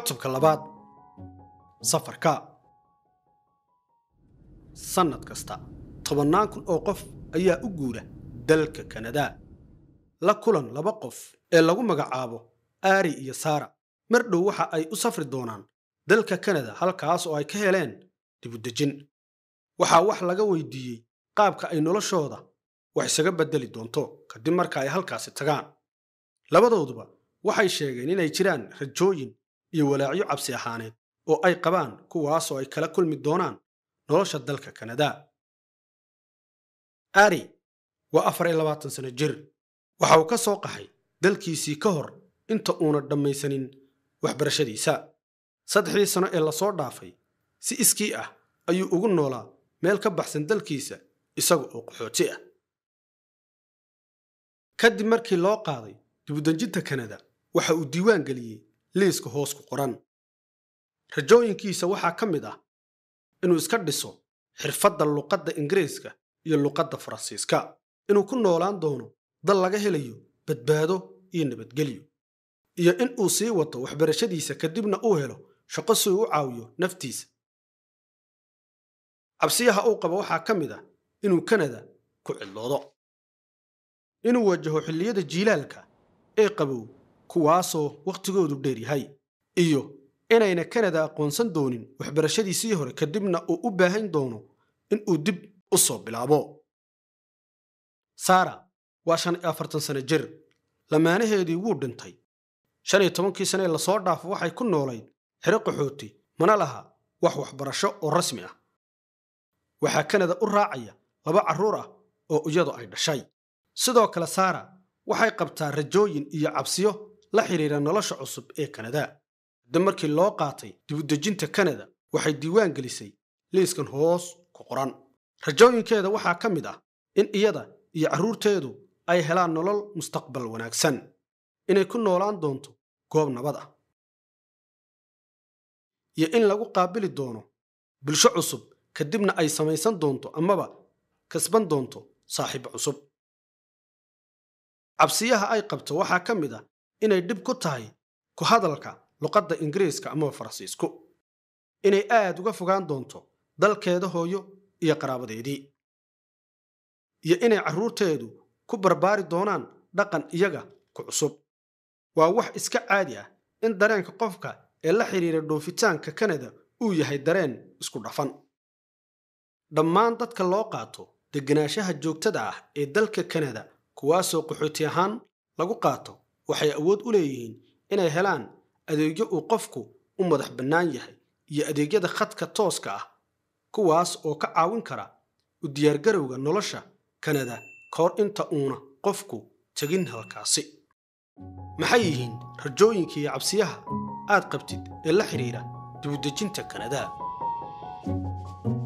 cutubka labaad safarka sannad kasta tobannaan kun oo qof ayaa u guura dalka kanada la kulan laba qof ee lagu magacaabo aari iyo saara mar dhow waxa ay u safri doonaan dalka kanada halkaas oo ay ka heleen dibudejin waxaa wax laga weydiiyey qaabka ay noloshooda wax isaga beddeli doonto kadib marka ay halkaasi tagaan labadooduba waxay sheegeen inay jiraan rajooyin iyo walaacyo cabsi ahaaneed oo ay qabaan kuwaasoo ay kala kulmi doonaan nolosha dalka kanada ari waa afar iyo labaatan sano jir waxa uu ka soo qaxay dalkiisii ka hor inta uuna dhammaysanin waxbarashadiisa saddexdii sano ee lasoo dhaafay si iskii ah ayuu ugu noolaa meel ka baxsan dalkiisa isaga oo qaxooti ah kadib markii loo qaaday dibudanjinta kanada waxa uu diiwaan geliyey liiska hoos ku qoran rajooyinkiisa waxaa ka mid ah inuu iska dhiso xirfadda luqadda ingiriiska iyo luqadda faransiiska inuu ku noolaan doono dal laga helayo badbaado iyo nabadgelyo iyo in uu sii wato waxbarashadiisa kadibna uu helo shaqo si uu u caawiyo naftiisa cabsiyaha uu qabo waxaa ka mid ah inuu kanada ku cidloodo inuu wajaho xilliyada jiilaalka ee qabow kuwaasoo wakhtigoodu dheer yahay iyo inayna kanada aqoonsan doonin waxbarashadiisii hore kadibna uu u baahan doono inuu dib u soo bilaabo saara waa shan iyo afartan sano jir lamaanaheedii wuu dhintay shan iyo tobankii sanee lasoo dhaafo waxay ku noolayd xero qaxooti mana laha wax waxbarasho oo rasmi ah waxaa kanada u raacaya laba carruur ah oo iyadu ay dhashay sidoo kale saara waxay qabtaa rajooyin iyo cabsiyo la xidhiira nolosha cusub ee kanada hadda markii loo qaatay dibudejinta kanada waxay diiwaan gelisay liiskan hoos ku qoran rajooyinkeeda waxaa ka mid ah in iyada iyo carruurteedu ay helaan nolol mustaqbal wanaagsan inay ku noolaan doonto goob nabad ah iyo in lagu qaabili doono bulsho cusub kadibna ay samaysan doonto amaba kasban doonto saaxiib cusub cabsiyaha ay qabto waxaa ka mid ah inay dhib ku tahay ku hadalka luqadda ingiriiska amaba faransiisku inay aad uga fogaan doonto dalkeeda hooyo iyo qaraabadeedii iyo inay carruurteedu ku barbaari doonaan dhaqan iyaga ku cusub waa wax iska caadi ah in dareenka qofka ee la xidhiira dhoofitaanka kanada uu yahay dareen isku dhafan dhammaan dadka loo qaato degenaanshaha joogtada ah ee dalka kanada kuwaasoo qaxooti ahaan lagu qaato waxay awood u leeyihiin inay helaan adeegyo uu qofku u madax bannaan yahay iyo adeegyada khadka tooska ah kuwaas oo ka caawin kara u diyaargarowga nolosha kanada kahor inta uuna qofku tegin halkaasi maxay yihiin rajooyinka cabsiyaha aad qabtid ee la xidhiira dibudejinta kanada